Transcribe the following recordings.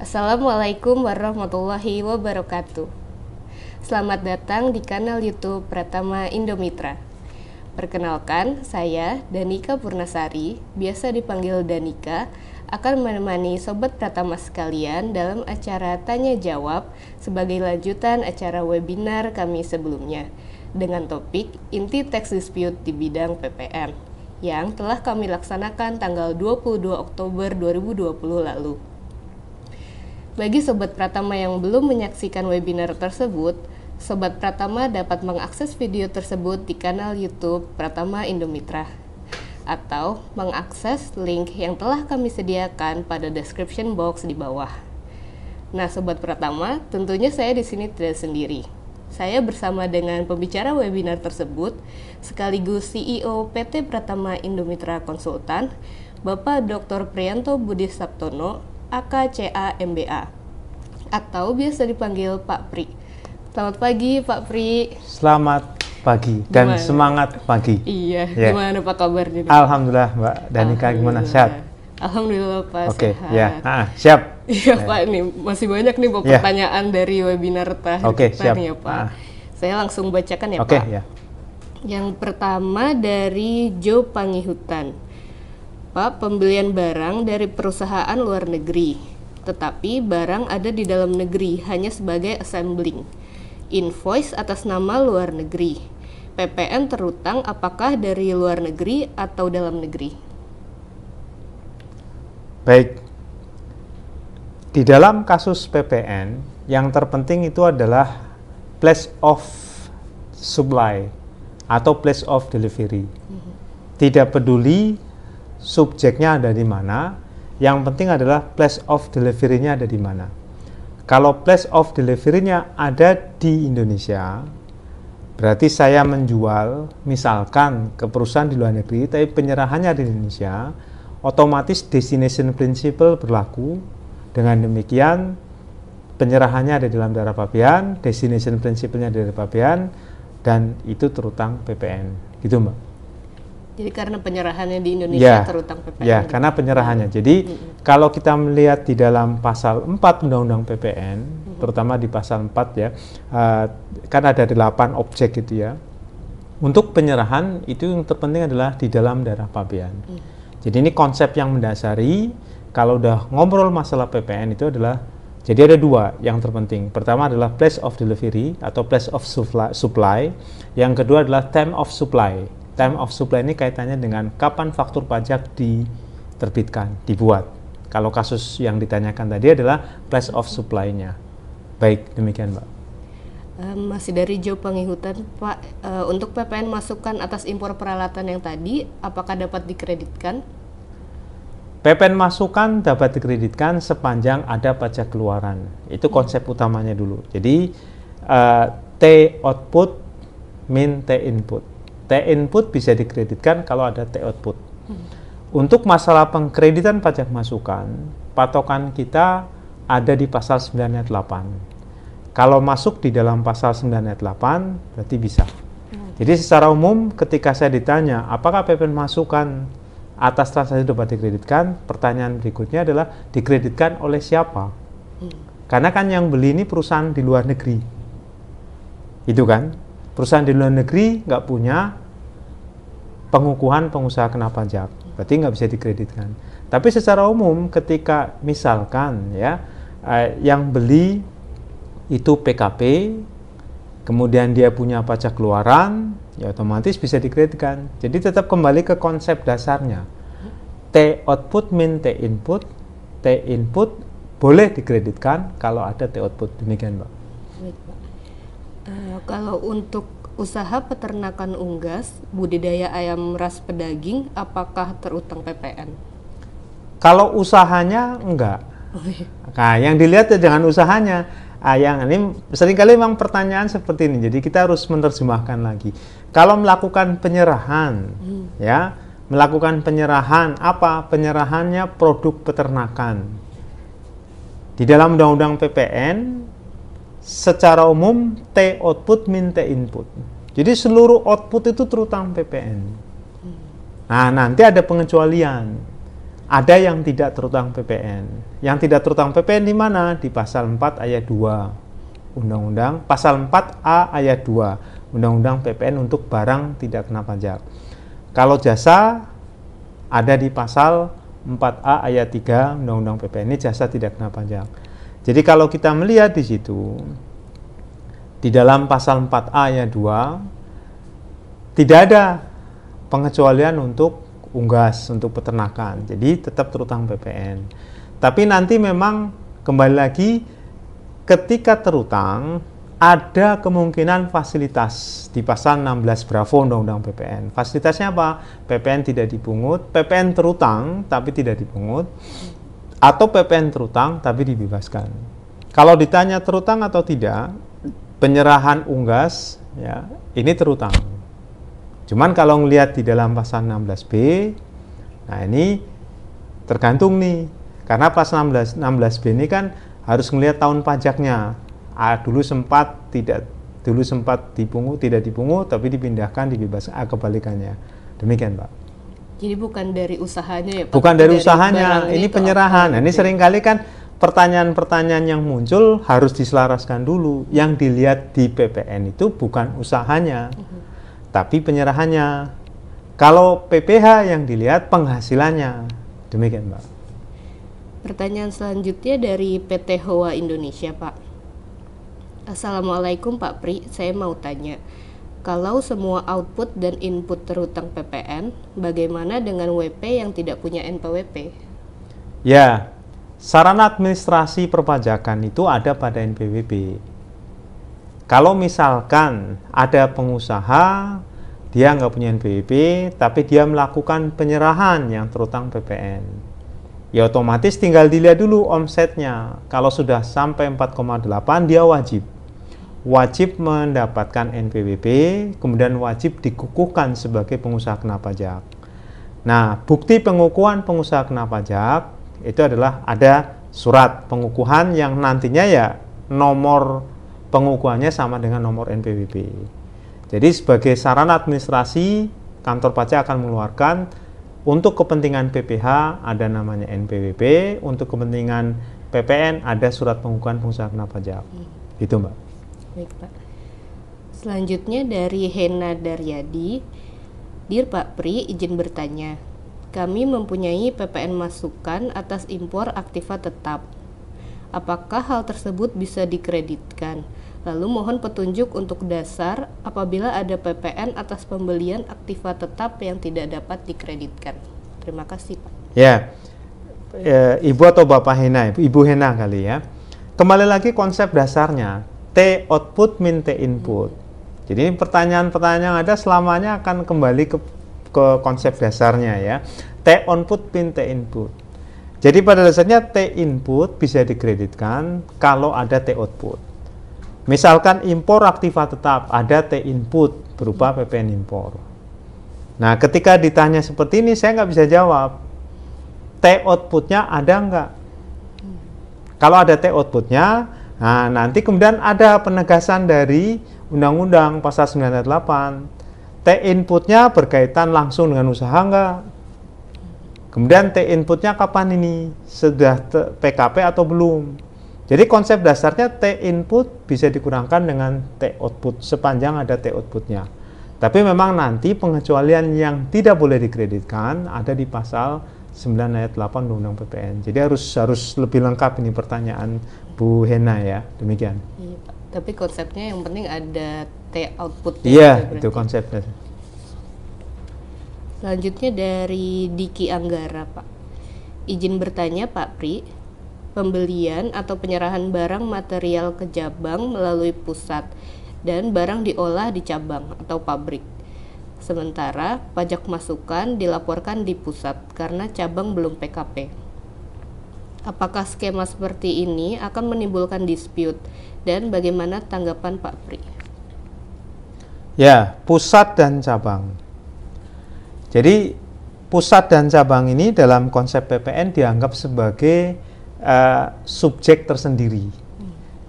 Assalamualaikum warahmatullahi wabarakatuh. Selamat datang di kanal YouTube Pratama Indomitra. Perkenalkan, saya Danika Purnasari, biasa dipanggil Danika, akan menemani sobat Pratama sekalian dalam acara tanya jawab sebagai lanjutan acara webinar kami sebelumnya dengan topik inti tax dispute di bidang PPN yang telah kami laksanakan tanggal 22 Oktober 2020 lalu. Bagi Sobat Pratama yang belum menyaksikan webinar tersebut, Sobat Pratama dapat mengakses video tersebut di kanal YouTube Pratama Indomitra atau mengakses link yang telah kami sediakan pada description box di bawah. Nah, Sobat Pratama, tentunya saya di sini tidak sendiri. Saya bersama dengan pembicara webinar tersebut, sekaligus CEO PT Pratama Indomitra Konsultan, Bapak Dr. Prianto Budi Saptono, AKCA-MBA atau biasa dipanggil Pak Pri. Selamat pagi Pak Pri. Selamat pagi dan gimana? semangat pagi. Iya, yeah. gimana Pak kabarnya? Alhamdulillah Mbak Danika gimana sehat? Alhamdulillah Pak Oke, okay, ya. Yeah. Ah, siap. Iya Pak ini masih banyak nih Pak yeah. pertanyaan dari webinar Oke, okay, siap. ya Pak. Ah. Saya langsung bacakan ya okay, Pak. Oke, ya. yeah. Yang pertama dari Joe Pangihutan berupa pembelian barang dari perusahaan luar negeri, tetapi barang ada di dalam negeri hanya sebagai assembling. Invoice atas nama luar negeri. PPN terutang apakah dari luar negeri atau dalam negeri? Baik. Di dalam kasus PPN, yang terpenting itu adalah place of supply atau place of delivery. Mhm. Tidak peduli subjeknya ada di mana, yang penting adalah place of delivery-nya ada di mana. Kalau place of delivery-nya ada di Indonesia, berarti saya menjual misalkan ke perusahaan di luar negeri, tapi penyerahannya di Indonesia, otomatis destination principle berlaku. Dengan demikian, penyerahannya ada di dalam daerah pabean, destination principle-nya ada di pabean, dan itu terutang PPN. Gitu, Mbak. Jadi karena penyerahannya di Indonesia ya, terutang PPN. Ya, gitu. karena penyerahannya. Hmm. Jadi mm -hmm. kalau kita melihat di dalam pasal 4 Undang-Undang PPN, mm -hmm. terutama di pasal 4 ya, uh, kan ada 8 objek gitu ya. Untuk penyerahan itu yang terpenting adalah di dalam daerah pabean. Mm -hmm. Jadi ini konsep yang mendasari kalau udah ngobrol masalah PPN itu adalah jadi ada dua yang terpenting. Pertama adalah place of delivery atau place of supply, supply. Yang kedua adalah time of supply time of supply ini kaitannya dengan kapan faktur pajak diterbitkan, dibuat. Kalau kasus yang ditanyakan tadi adalah place of supply-nya. Baik, demikian Mbak. Eh, masih dari Jo Pengihutan, Pak, eh, untuk PPN masukan atas impor peralatan yang tadi, apakah dapat dikreditkan? PPN masukan dapat dikreditkan sepanjang ada pajak keluaran. Itu hmm. konsep utamanya dulu. Jadi, uh, T output min T input. T input bisa dikreditkan kalau ada T output. Hmm. Untuk masalah pengkreditan pajak masukan, patokan kita ada di pasal 9 ayat 8. Kalau masuk di dalam pasal 9 ayat 8, berarti bisa. Jadi secara umum ketika saya ditanya, apakah PPN masukan atas transaksi dapat dikreditkan, pertanyaan berikutnya adalah dikreditkan oleh siapa? Karena kan yang beli ini perusahaan di luar negeri. Itu kan? Perusahaan di luar negeri nggak punya pengukuhan pengusaha kena pajak. Berarti nggak bisa dikreditkan. Tapi secara umum ketika misalkan ya eh, yang beli itu PKP, kemudian dia punya pajak keluaran, ya otomatis bisa dikreditkan. Jadi tetap kembali ke konsep dasarnya. T output min T input, T input boleh dikreditkan kalau ada T output demikian, Pak. Uh, kalau untuk usaha peternakan unggas, budidaya ayam ras pedaging, apakah terutang PPN? Kalau usahanya enggak. Oh, iya. Nah, yang dilihat jangan ya usahanya. ayam ah, ini seringkali memang pertanyaan seperti ini. Jadi kita harus menerjemahkan lagi. Kalau melakukan penyerahan, hmm. ya, melakukan penyerahan apa? Penyerahannya produk peternakan. Di dalam Undang-Undang PPN secara umum T output min T input. Jadi seluruh output itu terutama PPN. Nah, nanti ada pengecualian. Ada yang tidak terutang PPN. Yang tidak terutang PPN di mana? Di pasal 4 ayat 2. Undang-undang pasal 4A ayat 2. Undang-undang PPN untuk barang tidak kena pajak. Kalau jasa ada di pasal 4A ayat 3 Undang-undang PPN ini jasa tidak kena pajak. Jadi kalau kita melihat di situ di dalam pasal 4A ayat 2 tidak ada pengecualian untuk unggas untuk peternakan. Jadi tetap terutang PPN. Tapi nanti memang kembali lagi ketika terutang ada kemungkinan fasilitas di pasal 16 Bravo Undang-Undang PPN. Fasilitasnya apa? PPN tidak dipungut, PPN terutang tapi tidak dipungut atau PPN terutang tapi dibebaskan. Kalau ditanya terutang atau tidak, penyerahan unggas ya ini terutang. Cuman kalau ngelihat di dalam pasal 16B, nah ini tergantung nih. Karena pasal 16 16B ini kan harus ngelihat tahun pajaknya. Ah, dulu sempat tidak dulu sempat dipungut, tidak dipungut, tapi dipindahkan, dibebaskan, ah, kebalikannya. Demikian, Pak. Jadi bukan dari usahanya ya Pak? Bukan dari, dari usahanya, ini penyerahan. Nah, ini seringkali kan pertanyaan-pertanyaan yang muncul harus diselaraskan dulu. Yang dilihat di PPN itu bukan usahanya, uh mm-hmm. -huh. tapi penyerahannya. Kalau PPH yang dilihat penghasilannya. Demikian pak. Pertanyaan selanjutnya dari PT Hoa Indonesia Pak. Assalamualaikum Pak Pri, saya mau tanya kalau semua output dan input terhutang PPN, bagaimana dengan WP yang tidak punya NPWP? Ya, sarana administrasi perpajakan itu ada pada NPWP. Kalau misalkan ada pengusaha, dia nggak punya NPWP, tapi dia melakukan penyerahan yang terutang PPN ya otomatis tinggal dilihat dulu omsetnya. Kalau sudah sampai 4,8 dia wajib wajib mendapatkan NPWP, kemudian wajib dikukuhkan sebagai pengusaha kena pajak. Nah, bukti pengukuhan pengusaha kena pajak itu adalah ada surat pengukuhan yang nantinya ya nomor pengukuhannya sama dengan nomor NPWP. Jadi sebagai sarana administrasi, kantor pajak akan mengeluarkan untuk kepentingan PPH ada namanya NPWP, untuk kepentingan PPN ada surat pengukuhan pengusaha kena pajak. Iya. Gitu, Mbak. Baik Pak. Selanjutnya dari Hena Daryadi. Dir Pak Pri, izin bertanya. Kami mempunyai PPN masukan atas impor aktiva tetap. Apakah hal tersebut bisa dikreditkan? Lalu mohon petunjuk untuk dasar apabila ada PPN atas pembelian aktiva tetap yang tidak dapat dikreditkan. Terima kasih Pak. Ya, eh, Ibu atau Bapak Hena, Ibu Hena kali ya. Kembali lagi konsep dasarnya, T output min T input. Jadi pertanyaan-pertanyaan ada selamanya akan kembali ke, ke konsep dasarnya ya. T output min T input. Jadi pada dasarnya T input bisa dikreditkan kalau ada T output. Misalkan impor aktiva tetap ada T input berupa PPN impor. Nah ketika ditanya seperti ini saya nggak bisa jawab. T outputnya ada nggak? Kalau ada T outputnya, Nah, nanti kemudian ada penegasan dari Undang-Undang Pasal 98. T inputnya berkaitan langsung dengan usaha enggak? Kemudian T inputnya kapan ini? Sudah PKP atau belum? Jadi konsep dasarnya T input bisa dikurangkan dengan T output sepanjang ada T outputnya. Tapi memang nanti pengecualian yang tidak boleh dikreditkan ada di pasal 9 ayat 8 Undang-Undang PPN. Jadi harus harus lebih lengkap ini pertanyaan Bu Hena ya, demikian. Iya, Tapi konsepnya yang penting ada T output. Ya, iya, itu, itu konsepnya. Selanjutnya dari Diki Anggara, Pak. Izin bertanya, Pak Pri, pembelian atau penyerahan barang material ke cabang melalui pusat dan barang diolah di cabang atau pabrik. Sementara pajak masukan dilaporkan di pusat karena cabang belum PKP. Apakah skema seperti ini akan menimbulkan dispute dan bagaimana tanggapan Pak Pri? Ya, pusat dan cabang. Jadi pusat dan cabang ini dalam konsep PPN dianggap sebagai uh, subjek tersendiri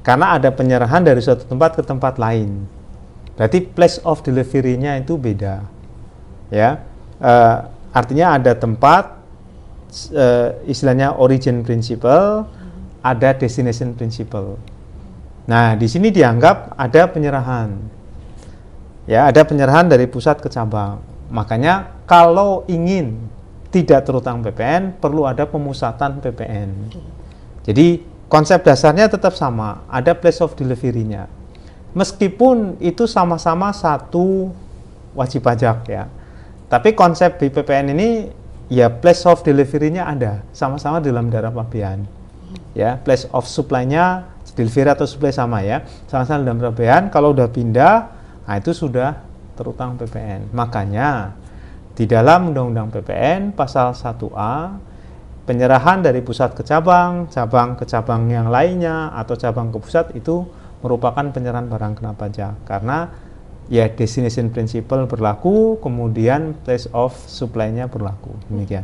karena ada penyerahan dari suatu tempat ke tempat lain. Berarti place of delivery-nya itu beda, ya. Uh, artinya ada tempat uh, istilahnya origin principle, hmm. ada destination principle. Nah, di sini dianggap ada penyerahan. Ya, ada penyerahan dari pusat ke cabang. Makanya kalau ingin tidak terutang PPN, perlu ada pemusatan PPN. Jadi konsep dasarnya tetap sama, ada place of delivery-nya. Meskipun itu sama-sama satu wajib pajak ya. Tapi konsep di ini ya place of delivery-nya ada sama-sama dalam daerah pabean ya place of supply-nya delivery atau supply sama ya sama-sama dalam pabean kalau udah pindah nah itu sudah terutang PPN makanya di dalam undang-undang PPN pasal 1A penyerahan dari pusat ke cabang cabang ke cabang yang lainnya atau cabang ke pusat itu merupakan penyerahan barang kena pajak karena ya destination principle berlaku, kemudian place of supply-nya berlaku. Demikian.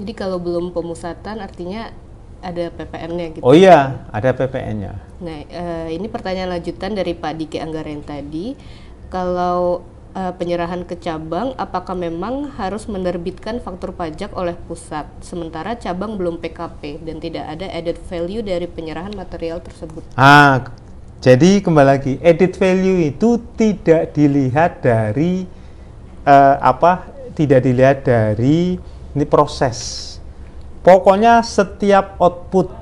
Jadi kalau belum pemusatan artinya ada PPN-nya gitu. Oh iya, ada PPN-nya. Nah, uh, ini pertanyaan lanjutan dari Pak Diki Anggaren tadi. Kalau uh, penyerahan ke cabang apakah memang harus menerbitkan faktur pajak oleh pusat sementara cabang belum PKP dan tidak ada added value dari penyerahan material tersebut? Ah, jadi kembali lagi, edit value itu tidak dilihat dari uh, apa? Tidak dilihat dari ini proses. Pokoknya setiap output.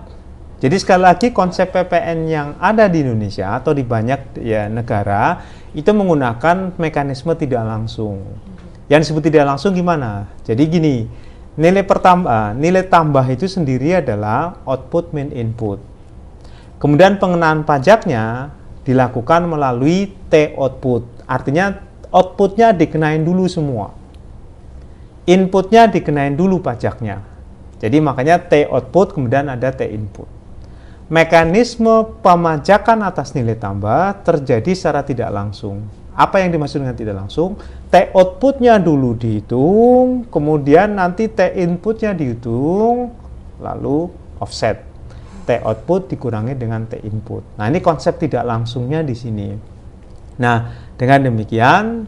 Jadi sekali lagi konsep PPN yang ada di Indonesia atau di banyak ya negara itu menggunakan mekanisme tidak langsung. Yang disebut tidak langsung gimana? Jadi gini, nilai pertambah nilai tambah itu sendiri adalah output min input. Kemudian pengenaan pajaknya dilakukan melalui T output. Artinya outputnya dikenain dulu semua. Inputnya dikenain dulu pajaknya. Jadi makanya T output kemudian ada T input. Mekanisme pemajakan atas nilai tambah terjadi secara tidak langsung. Apa yang dimaksud dengan tidak langsung? T outputnya dulu dihitung, kemudian nanti T inputnya dihitung, lalu offset. T output dikurangi dengan T input. Nah, ini konsep tidak langsungnya di sini. Nah, dengan demikian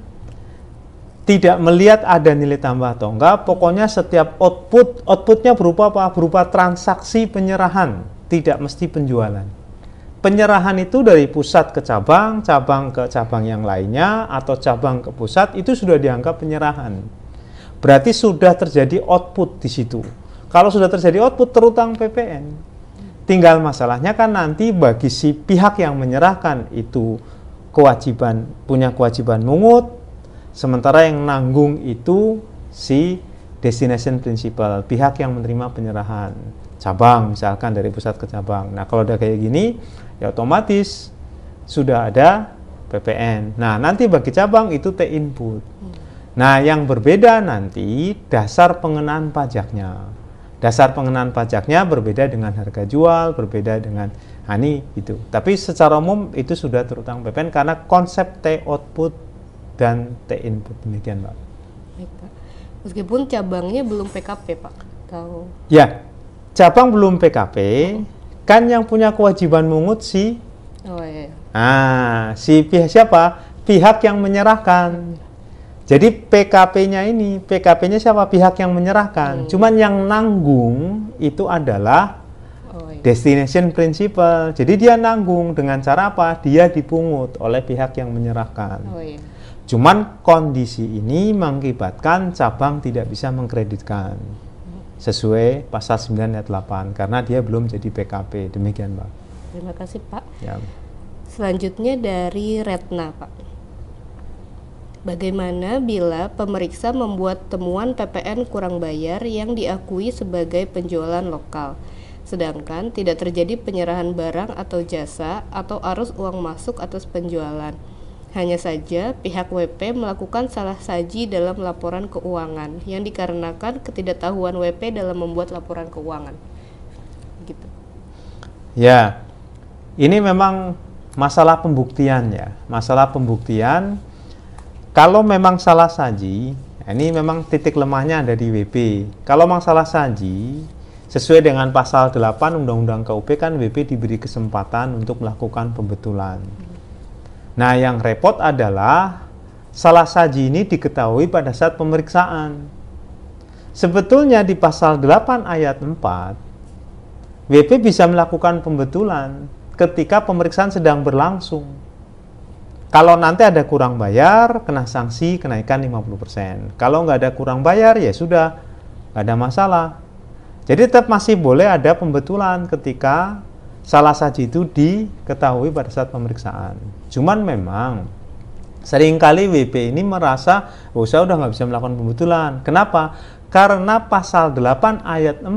tidak melihat ada nilai tambah atau enggak, pokoknya setiap output, outputnya berupa apa? Berupa transaksi penyerahan, tidak mesti penjualan. Penyerahan itu dari pusat ke cabang, cabang ke cabang yang lainnya, atau cabang ke pusat, itu sudah dianggap penyerahan. Berarti sudah terjadi output di situ. Kalau sudah terjadi output, terutang PPN. Tinggal masalahnya kan nanti bagi si pihak yang menyerahkan itu kewajiban punya kewajiban mungut, sementara yang nanggung itu si destination principal, pihak yang menerima penyerahan cabang misalkan dari pusat ke cabang. Nah, kalau udah kayak gini ya otomatis sudah ada PPN. Nah, nanti bagi cabang itu T input. Hmm. Nah, yang berbeda nanti dasar pengenaan pajaknya dasar pengenaan pajaknya berbeda dengan harga jual, berbeda dengan ani ah, itu. Tapi secara umum itu sudah terutang PPN karena konsep T output dan T input demikian, Pak. Meskipun cabangnya belum PKP, Pak. Tahu. Ya. Cabang belum PKP, oh. kan yang punya kewajiban mengut si Oh iya, iya. Ah, si pihak siapa? Pihak yang menyerahkan. Hmm. Jadi PKP-nya ini, PKP-nya siapa pihak yang menyerahkan. Hmm. Cuman yang nanggung itu adalah oh, iya. destination principal. Jadi dia nanggung dengan cara apa? Dia dipungut oleh pihak yang menyerahkan. Oh, iya. Cuman kondisi ini mengakibatkan cabang tidak bisa mengkreditkan sesuai pasal 9 ayat 8 karena dia belum jadi PKP. Demikian, Pak. Terima kasih, Pak. Ya. Selanjutnya dari Retna, Pak. Bagaimana bila pemeriksa membuat temuan PPN kurang bayar yang diakui sebagai penjualan lokal, sedangkan tidak terjadi penyerahan barang atau jasa atau arus uang masuk atas penjualan? Hanya saja, pihak WP melakukan salah saji dalam laporan keuangan yang dikarenakan ketidaktahuan WP dalam membuat laporan keuangan. Gitu. Ya, ini memang masalah pembuktian ya, masalah pembuktian kalau memang salah saji ini memang titik lemahnya ada di WP kalau memang salah saji sesuai dengan pasal 8 undang-undang KUP kan WP diberi kesempatan untuk melakukan pembetulan nah yang repot adalah salah saji ini diketahui pada saat pemeriksaan sebetulnya di pasal 8 ayat 4 WP bisa melakukan pembetulan ketika pemeriksaan sedang berlangsung kalau nanti ada kurang bayar, kena sanksi kenaikan 50%. Kalau nggak ada kurang bayar, ya sudah, nggak ada masalah. Jadi tetap masih boleh ada pembetulan ketika salah saji itu diketahui pada saat pemeriksaan. Cuman memang seringkali WP ini merasa, oh saya udah nggak bisa melakukan pembetulan. Kenapa? Karena pasal 8 ayat 4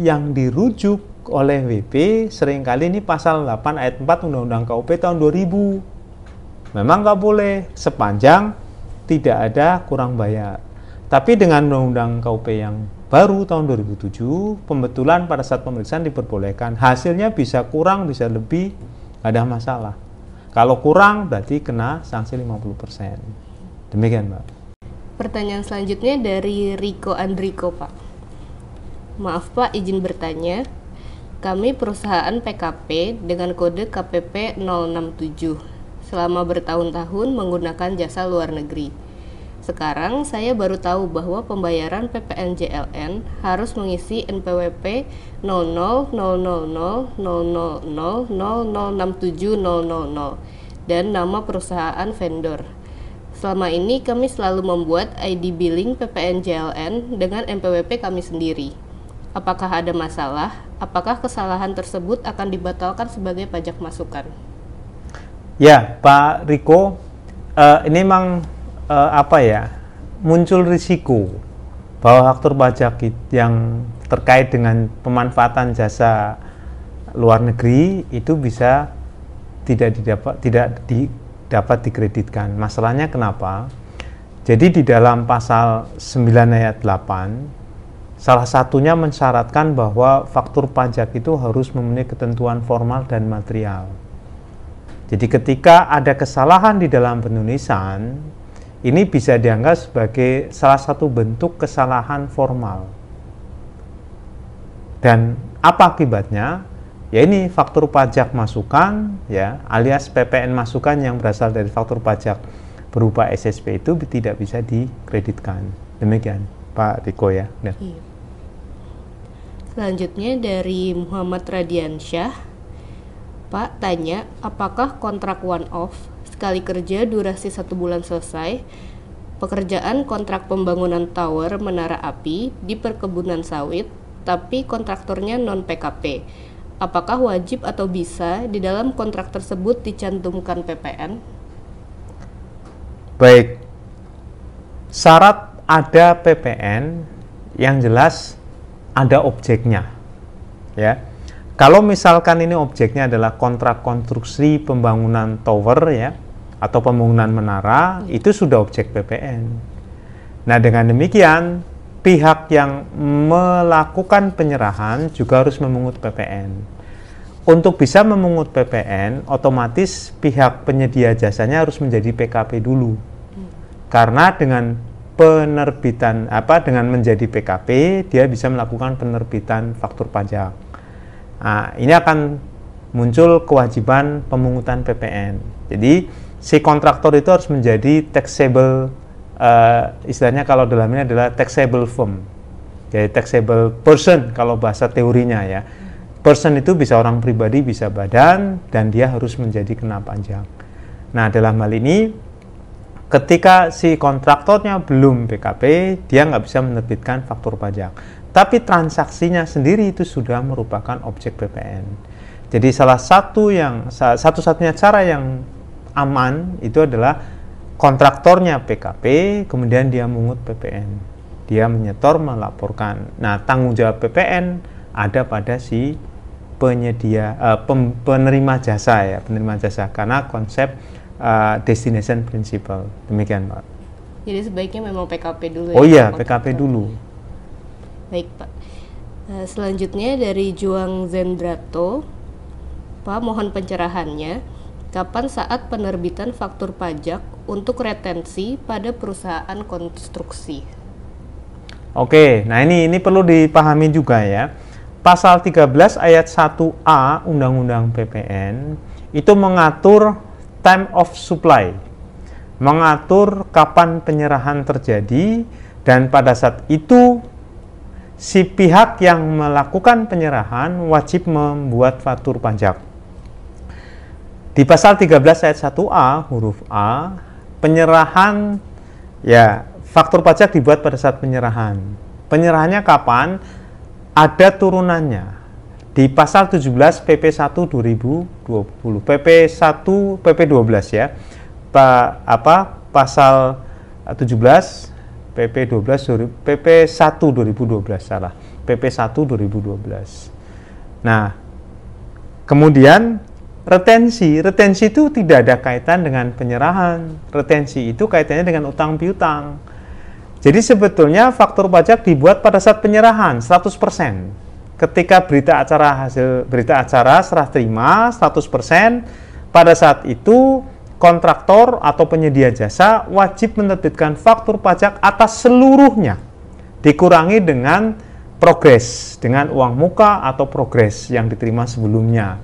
yang dirujuk oleh WP seringkali ini pasal 8 ayat 4 Undang-Undang KUP tahun 2000 Memang nggak boleh sepanjang tidak ada kurang bayar. Tapi dengan Undang-Undang KUP yang baru tahun 2007, pembetulan pada saat pemeriksaan diperbolehkan. Hasilnya bisa kurang, bisa lebih, ada masalah. Kalau kurang berarti kena sanksi 50%. Demikian, Mbak. Pertanyaan selanjutnya dari Riko Andriko, Pak. Maaf, Pak, izin bertanya. Kami perusahaan PKP dengan kode KPP 067 selama bertahun-tahun menggunakan jasa luar negeri. Sekarang saya baru tahu bahwa pembayaran PPN JLN harus mengisi NPWP 00000000067000 dan nama perusahaan vendor. Selama ini kami selalu membuat ID billing PPN JLN dengan NPWP kami sendiri. Apakah ada masalah? Apakah kesalahan tersebut akan dibatalkan sebagai pajak masukan? Ya, Pak Riko, uh, ini memang uh, apa ya? Muncul risiko bahwa faktor pajak yang terkait dengan pemanfaatan jasa luar negeri itu bisa tidak didapat tidak didapat dikreditkan. Masalahnya kenapa? Jadi di dalam pasal 9 ayat 8 salah satunya mensyaratkan bahwa faktur pajak itu harus memenuhi ketentuan formal dan material. Jadi ketika ada kesalahan di dalam penulisan, ini bisa dianggap sebagai salah satu bentuk kesalahan formal. Dan apa akibatnya? Ya ini faktur pajak masukan ya, alias PPN masukan yang berasal dari faktur pajak berupa SSP itu tidak bisa dikreditkan. Demikian Pak Riko ya. Iya. Selanjutnya dari Muhammad Radiansyah Pak, tanya, apakah kontrak one-off sekali kerja durasi satu bulan selesai? Pekerjaan kontrak pembangunan tower menara api di perkebunan sawit, tapi kontraktornya non-PKP. Apakah wajib atau bisa di dalam kontrak tersebut dicantumkan PPN? Baik, syarat ada PPN yang jelas ada objeknya, ya kalau misalkan ini objeknya adalah kontrak konstruksi pembangunan tower ya atau pembangunan menara, ya. itu sudah objek PPN. Nah, dengan demikian pihak yang melakukan penyerahan juga harus memungut PPN. Untuk bisa memungut PPN, otomatis pihak penyedia jasanya harus menjadi PKP dulu. Hmm. Karena dengan penerbitan apa dengan menjadi PKP, dia bisa melakukan penerbitan faktur pajak Nah, ini akan muncul kewajiban pemungutan PPN. Jadi si kontraktor itu harus menjadi taxable, uh, istilahnya kalau dalam ini adalah taxable firm. Jadi taxable person kalau bahasa teorinya ya. Person itu bisa orang pribadi, bisa badan, dan dia harus menjadi kena pajak. Nah dalam hal ini, ketika si kontraktornya belum PKP, dia nggak bisa menerbitkan faktur pajak tapi transaksinya sendiri itu sudah merupakan objek BPN. Jadi salah satu yang satu-satunya cara yang aman itu adalah kontraktornya PKP kemudian dia mengut PPN. Dia menyetor melaporkan. Nah, tanggung jawab PPN ada pada si penyedia uh, pem, penerima jasa ya, penerima jasa karena konsep uh, destination principle. Demikian, Pak. Jadi sebaiknya memang PKP dulu. Oh ya, iya, PKP dulu. Baik Pak. Eh, selanjutnya dari Juang Zendrato, Pak mohon pencerahannya. Kapan saat penerbitan faktur pajak untuk retensi pada perusahaan konstruksi? Oke, nah ini ini perlu dipahami juga ya. Pasal 13 ayat 1A Undang-Undang PPN itu mengatur time of supply, mengatur kapan penyerahan terjadi dan pada saat itu si pihak yang melakukan penyerahan wajib membuat fatur pajak. Di pasal 13 ayat 1A huruf A, penyerahan ya faktur pajak dibuat pada saat penyerahan. Penyerahannya kapan? Ada turunannya. Di pasal 17 PP 1 2020. PP 1 PP 12 ya. Pa, apa pasal 17 PP 12 PP 1 2012 salah. PP 1 2012. Nah, kemudian retensi, retensi itu tidak ada kaitan dengan penyerahan. Retensi itu kaitannya dengan utang piutang. Jadi sebetulnya faktur pajak dibuat pada saat penyerahan 100% ketika berita acara hasil berita acara serah terima 100% pada saat itu kontraktor atau penyedia jasa wajib menerbitkan faktur pajak atas seluruhnya dikurangi dengan progres dengan uang muka atau progres yang diterima sebelumnya.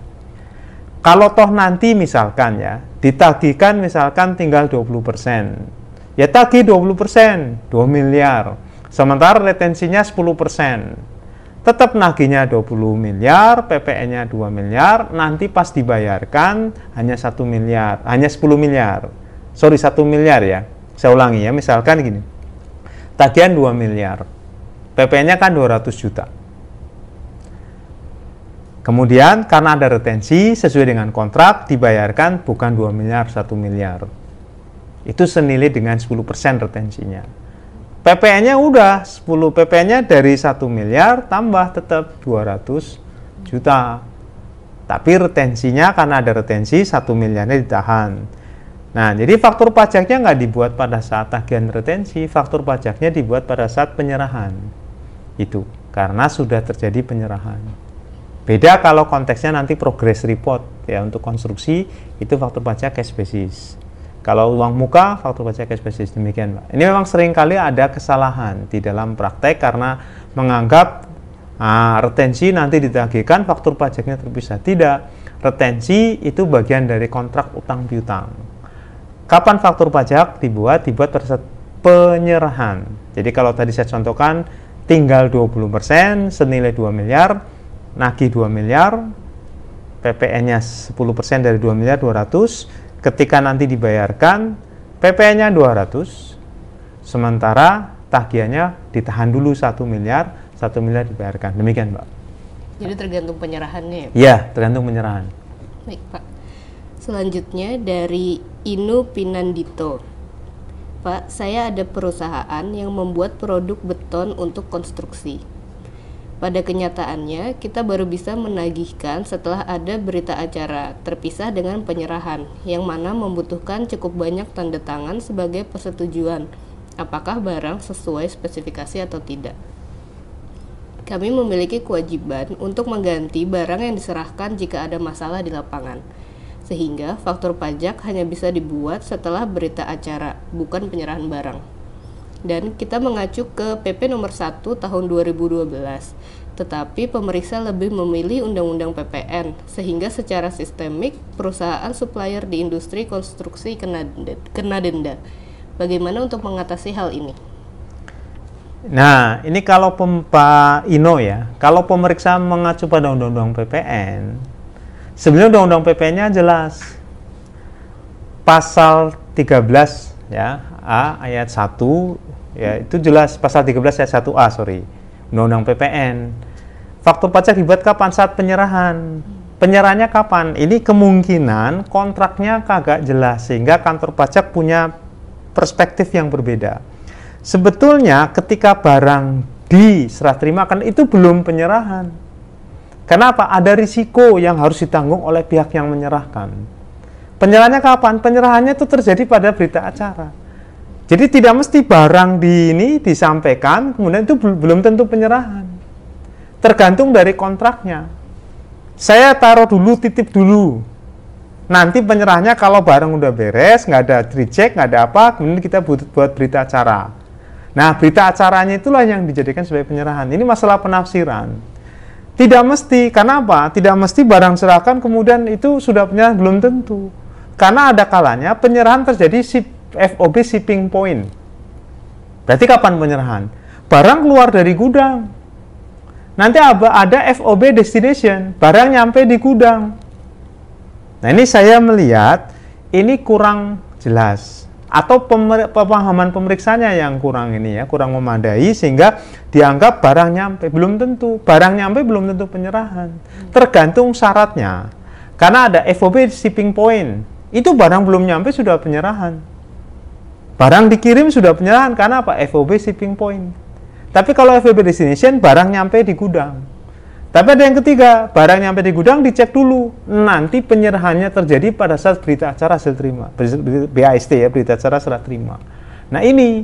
Kalau toh nanti misalkan ya, ditagihkan misalkan tinggal 20%. Ya tagih 20%, 2 miliar. Sementara retensinya 10% tetap nagihnya 20 miliar, PPN-nya 2 miliar, nanti pas dibayarkan hanya 1 miliar, hanya 10 miliar. Sorry, 1 miliar ya. Saya ulangi ya, misalkan gini. Tagihan 2 miliar. PPN-nya kan 200 juta. Kemudian karena ada retensi sesuai dengan kontrak dibayarkan bukan 2 miliar, 1 miliar. Itu senilai dengan 10% retensinya. PPN-nya udah 10 PPN-nya dari 1 miliar tambah tetap 200 juta. Tapi retensinya karena ada retensi 1 miliarnya ditahan. Nah, jadi faktur pajaknya nggak dibuat pada saat tagihan retensi, faktur pajaknya dibuat pada saat penyerahan. Itu karena sudah terjadi penyerahan. Beda kalau konteksnya nanti progress report ya untuk konstruksi itu faktur pajak cash basis. Kalau uang muka, faktur pajaknya spesies demikian, Pak. Ini memang seringkali ada kesalahan di dalam praktek karena menganggap ah, retensi nanti ditagihkan faktur pajaknya terpisah. Tidak, retensi itu bagian dari kontrak utang piutang. Kapan faktur pajak dibuat? Dibuat pada penyerahan. Jadi kalau tadi saya contohkan tinggal 20% senilai 2 miliar, nagih 2 miliar, PPN-nya 10% dari 2 miliar 200, ketika nanti dibayarkan PPN-nya 200 sementara tagihannya ditahan dulu 1 miliar 1 miliar dibayarkan demikian Mbak jadi tergantung penyerahannya ya? Iya, tergantung penyerahan baik Pak selanjutnya dari Inu Pinandito Pak, saya ada perusahaan yang membuat produk beton untuk konstruksi pada kenyataannya, kita baru bisa menagihkan setelah ada berita acara, terpisah dengan penyerahan, yang mana membutuhkan cukup banyak tanda tangan sebagai persetujuan apakah barang sesuai spesifikasi atau tidak. Kami memiliki kewajiban untuk mengganti barang yang diserahkan jika ada masalah di lapangan. Sehingga faktor pajak hanya bisa dibuat setelah berita acara, bukan penyerahan barang dan kita mengacu ke PP nomor 1 tahun 2012. Tetapi pemeriksa lebih memilih Undang-Undang PPN, sehingga secara sistemik perusahaan supplier di industri konstruksi kena, kena denda. Bagaimana untuk mengatasi hal ini? Nah, ini kalau Pak Ino ya, kalau pemeriksa mengacu pada Undang-Undang PPN, sebenarnya Undang-Undang PPN-nya jelas. Pasal 13 ya A ayat 1 ya itu jelas pasal 13 ayat 1A sorry Undang-Undang PPN faktor pajak dibuat kapan saat penyerahan penyerahannya kapan ini kemungkinan kontraknya kagak jelas sehingga kantor pajak punya perspektif yang berbeda sebetulnya ketika barang diserah terima kan itu belum penyerahan kenapa ada risiko yang harus ditanggung oleh pihak yang menyerahkan penyerahannya kapan penyerahannya itu terjadi pada berita acara jadi tidak mesti barang di ini disampaikan, kemudian itu belum tentu penyerahan. Tergantung dari kontraknya. Saya taruh dulu, titip dulu. Nanti penyerahnya kalau barang udah beres, nggak ada reject, nggak ada apa, kemudian kita buat, buat berita acara. Nah, berita acaranya itulah yang dijadikan sebagai penyerahan. Ini masalah penafsiran. Tidak mesti, karena apa? Tidak mesti barang serahkan kemudian itu sudah penyerahan, belum tentu. Karena ada kalanya penyerahan terjadi FOB shipping point. Berarti kapan penyerahan? Barang keluar dari gudang. Nanti ada FOB destination, barang nyampe di gudang. Nah ini saya melihat ini kurang jelas atau pemahaman pemeriksanya yang kurang ini ya kurang memadai sehingga dianggap barang nyampe belum tentu barang nyampe belum tentu penyerahan tergantung syaratnya karena ada FOB shipping point itu barang belum nyampe sudah penyerahan Barang dikirim sudah penyerahan karena apa? FOB shipping point. Tapi kalau FOB destination, barang nyampe di gudang. Tapi ada yang ketiga, barang nyampe di gudang dicek dulu. Nanti penyerahannya terjadi pada saat berita acara hasil terima. BAST ya, berita acara serah terima. Nah ini,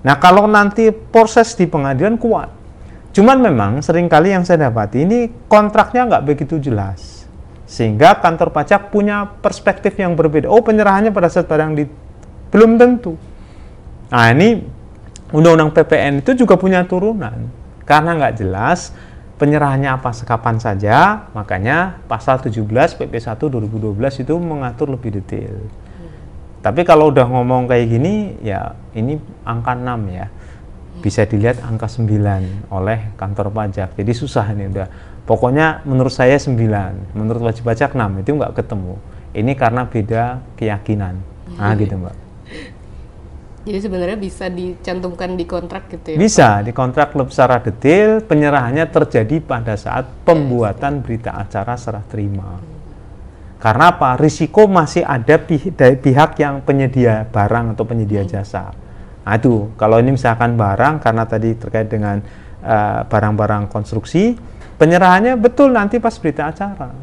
nah kalau nanti proses di pengadilan kuat. Cuman memang seringkali yang saya dapati ini kontraknya nggak begitu jelas. Sehingga kantor pajak punya perspektif yang berbeda. Oh penyerahannya pada saat barang di belum tentu. Nah ini undang-undang PPN itu juga punya turunan. Karena nggak jelas penyerahannya apa sekapan saja, makanya pasal 17 PP 1 2012 itu mengatur lebih detail. Hmm. Tapi kalau udah ngomong kayak gini, ya ini angka 6 ya. Hmm. Bisa dilihat angka 9 oleh kantor pajak. Jadi susah ini udah. Pokoknya menurut saya 9, menurut wajib pajak 6, itu nggak ketemu. Ini karena beda keyakinan. nah gitu Mbak. Jadi sebenarnya bisa dicantumkan di kontrak gitu ya? Bisa, di kontrak klub secara detail, penyerahannya terjadi pada saat iya, pembuatan iya. berita acara serah terima. Karena apa? Risiko masih ada pi dari pihak yang penyedia barang atau penyedia hmm. jasa. Nah, itu kalau ini misalkan barang karena tadi terkait dengan eh, barang-barang uh, konstruksi, penyerahannya betul nanti pas berita acara.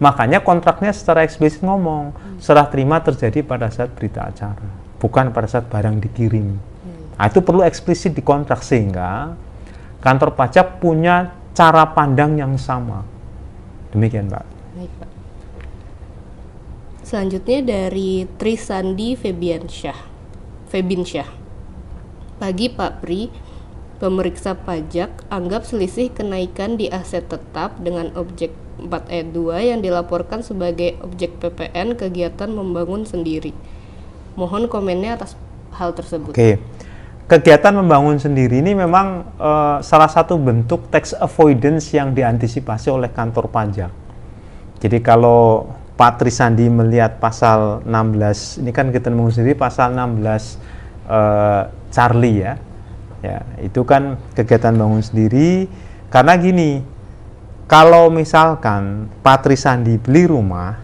Makanya kontraknya secara eksplisit ngomong, hmm. serah terima terjadi pada saat berita acara bukan pada saat barang dikirim. Hmm. Nah, itu perlu eksplisit di kontrak sehingga kantor pajak punya cara pandang yang sama. Demikian, Pak. Baik, Pak. Selanjutnya dari Trisandi Febiansyah. Febinsyah. Pagi Pak Pri, pemeriksa pajak anggap selisih kenaikan di aset tetap dengan objek 4E2 e yang dilaporkan sebagai objek PPN kegiatan membangun sendiri Mohon komennya atas hal tersebut. Oke. Okay. Kegiatan membangun sendiri ini memang uh, salah satu bentuk tax avoidance yang diantisipasi oleh kantor pajak. Jadi kalau Pak Trisandi melihat pasal 16, ini kan kita membangun sendiri pasal 16 uh, eh, Charlie ya. Ya, itu kan kegiatan bangun sendiri karena gini, kalau misalkan Patri Sandi beli rumah,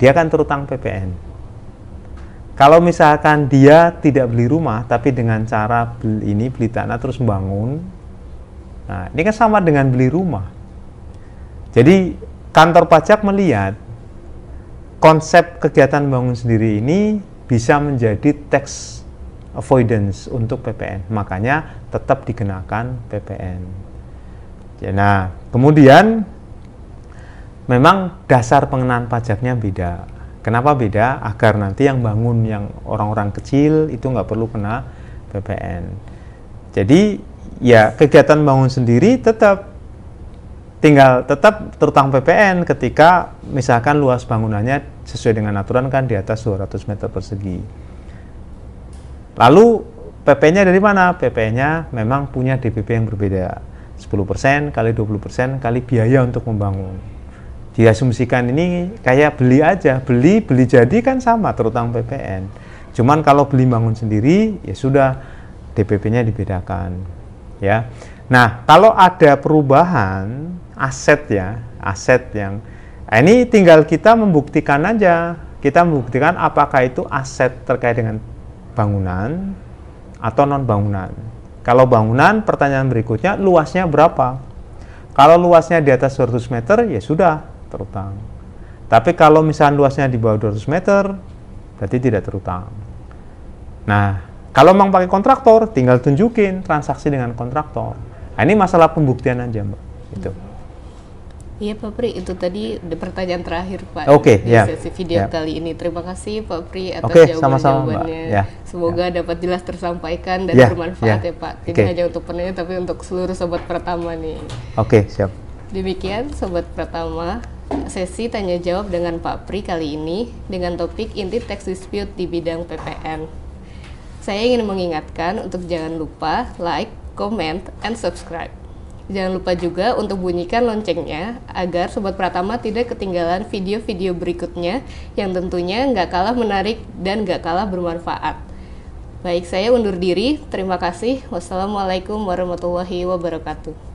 dia akan terutang PPN. Kalau misalkan dia tidak beli rumah, tapi dengan cara beli ini beli tanah terus bangun, nah ini kan sama dengan beli rumah. Jadi kantor pajak melihat konsep kegiatan bangun sendiri ini bisa menjadi tax avoidance untuk PPN, makanya tetap dikenakan PPN. Ya, nah kemudian memang dasar pengenaan pajaknya beda Kenapa beda? Agar nanti yang bangun yang orang-orang kecil itu nggak perlu kena PPN. Jadi ya kegiatan bangun sendiri tetap tinggal tetap terutang PPN ketika misalkan luas bangunannya sesuai dengan aturan kan di atas 200 meter persegi. Lalu PP-nya dari mana? PP-nya memang punya DPP yang berbeda. 10% kali 20% kali biaya untuk membangun diasumsikan ini kayak beli aja beli beli jadi kan sama terutama PPN cuman kalau beli bangun sendiri ya sudah DPP-nya dibedakan ya nah kalau ada perubahan aset ya aset yang nah, ini tinggal kita membuktikan aja kita membuktikan apakah itu aset terkait dengan bangunan atau non bangunan kalau bangunan pertanyaan berikutnya luasnya berapa kalau luasnya di atas 100 meter ya sudah terutang. Tapi kalau misalnya luasnya di bawah 200 meter, berarti tidak terutang. Nah, kalau memang pakai kontraktor, tinggal tunjukin transaksi dengan kontraktor. Nah, ini masalah pembuktian aja, Mbak. Itu. Iya Pak Pri, itu tadi pertanyaan terakhir Pak okay, di yeah, sesi video yeah. kali ini. Terima kasih Pak Pri atas okay, jawaban sama -sama, Yeah, Semoga yeah. dapat jelas tersampaikan dan yeah, bermanfaat yeah. ya Pak. Tidak okay. hanya untuk penanya tapi untuk seluruh sobat pertama nih. Oke, okay, siap. Demikian sobat pertama sesi tanya jawab dengan Pak Pri kali ini dengan topik inti tax dispute di bidang PPN. Saya ingin mengingatkan untuk jangan lupa like, comment, and subscribe. Jangan lupa juga untuk bunyikan loncengnya agar Sobat Pratama tidak ketinggalan video-video berikutnya yang tentunya nggak kalah menarik dan nggak kalah bermanfaat. Baik, saya undur diri. Terima kasih. Wassalamualaikum warahmatullahi wabarakatuh.